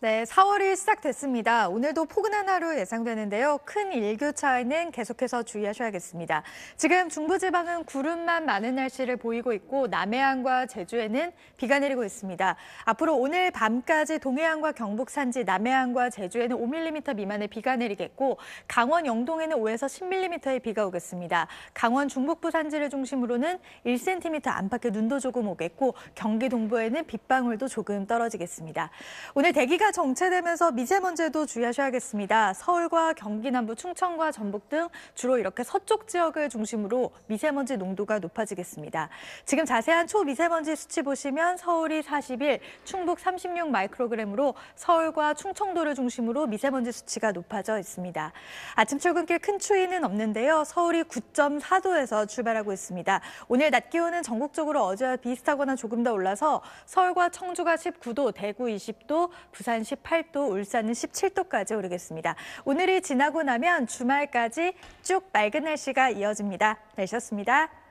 네, 4월이 시작됐습니다. 오늘도 포근한 하루 예상되는데요. 큰 일교차에는 계속해서 주의하셔야겠습니다. 지금 중부지방은 구름만 많은 날씨를 보이고 있고 남해안과 제주에는 비가 내리고 있습니다. 앞으로 오늘 밤까지 동해안과 경북 산지, 남해안과 제주에는 5mm 미만의 비가 내리겠고 강원 영동에는 5에서 10mm의 비가 오겠습니다. 강원 중북부 산지를 중심으로는 1cm 안팎의 눈도 조금 오겠고 경기 동부에는 빗방울도 조금 떨어지겠습니다. 오늘 대기가 날씨가 정체되면서 미세먼지도 주의하셔야겠습니다. 서울과 경기 남부, 충청과 전북 등 주로 이렇게 서쪽 지역을 중심으로 미세먼지 농도가 높아지겠습니다. 지금 자세한 초미세먼지 수치 보시면 서울이 41, 충북 36 마이크로그램으로 서울과 충청도를 중심으로 미세먼지 수치가 높아져 있습니다. 아침 출근길 큰 추위는 없는데요. 서울이 9.4도에서 출발하고 있습니다. 오늘 낮 기온은 전국적으로 어제와 비슷하거나 조금 더 올라서 서울과 청주가 19도, 대구 20도, 부산 부산 18도, 울산은 17도까지 오르겠습니다. 오늘이 지나고 나면 주말까지 쭉 맑은 날씨가 이어집니다. 날씨였습니다. 네,